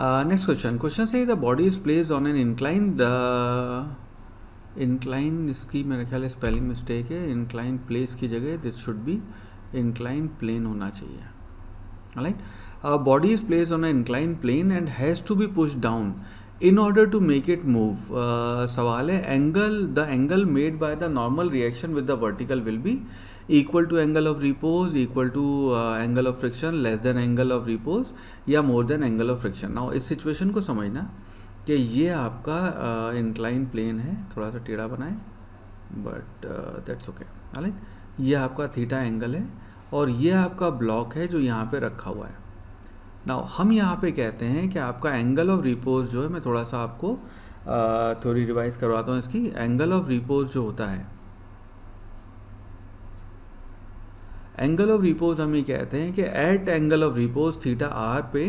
question question से says body is place on an incline inclined incline uh, इसकी मेरे ख्याल स्पेलिंग मिस्टेक है इंक्लाइन प्लेस की जगह that should be incline plane होना चाहिए right body is place on a incline plane and has to be push down in order to make it move सवाल है angle the angle made by the normal reaction with the vertical will be equal to angle of repose equal to angle of friction less than angle of repose या more than angle of friction ना इस situation को समझना कि ये आपका incline uh, plane है थोड़ा सा टेढ़ा बनाए बट दैट्स ओके राइट ये आपका थीटा एंगल है और ये आपका ब्लॉक है जो यहाँ पे रखा हुआ है ना हम यहाँ पे कहते हैं कि आपका एंगल ऑफ रिपोज जो है मैं थोड़ा सा आपको थोड़ी रिवाइज करवाता हूँ इसकी एंगल ऑफ रिपोज जो होता है एंगल ऑफ रिपोज हम ये कहते हैं कि at angle of repose theta R पे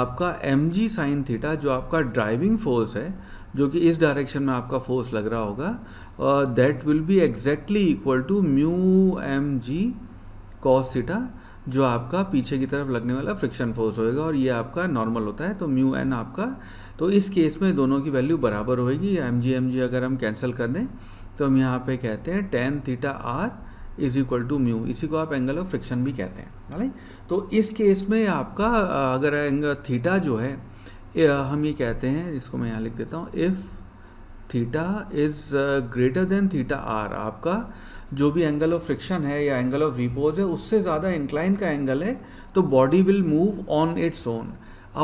आपका एम जी साइन थीटा जो आपका ड्राइविंग फोर्स है जो कि इस डायरेक्शन में आपका फोर्स लग रहा होगा that will be exactly equal to mu M G cos theta जो आपका पीछे की तरफ लगने वाला फ्रिक्शन फोर्स होएगा और ये आपका नॉर्मल होता है तो म्यू एन आपका तो इस केस में दोनों की वैल्यू बराबर होएगी एम जी एम जी अगर हम कैंसिल कर दें तो हम यहाँ पे कहते हैं tan theta R is equal to mu इसी को आप एंगल ऑफ फ्रिक्शन भी कहते हैं राइट तो इस केस में आपका अगर एंगल थीटा जो है हम ये कहते हैं इसको मैं यहाँ लिख देता हूँ if theta is greater than theta R आपका जो भी एंगल ऑफ फ्रिक्शन है या एंगल ऑफ रिपोज है उससे ज़्यादा इंक्लाइन का एंगल है तो body will move on its own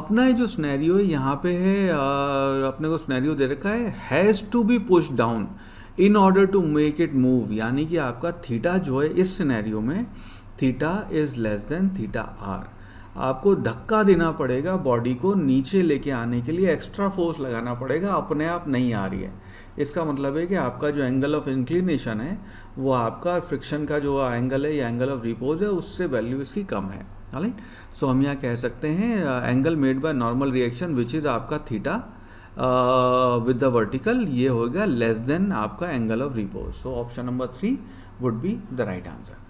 अपना ये जो स्नैरियो है यहाँ पे है आ, uh, अपने को स्नैरियो दे रखा है has to be push down in order to make it move यानी कि आपका थीटा जो है इस स्नैरियो में theta is less than theta R आपको धक्का देना पड़ेगा बॉडी को नीचे लेके आने के लिए एक्स्ट्रा फोर्स लगाना पड़ेगा अपने आप नहीं आ रही है इसका मतलब है कि आपका जो एंगल ऑफ इंक्लिनेशन है वो आपका फ्रिक्शन का जो एंगल है या एंगल ऑफ रिपोज है उससे वैल्यू इसकी कम है राइट सो so, हम यहाँ कह सकते हैं angle made by normal reaction which is आपका थीटा विद द वर्टिकल ये होगा लेस देन आपका angle of repose so option number three would be the right answer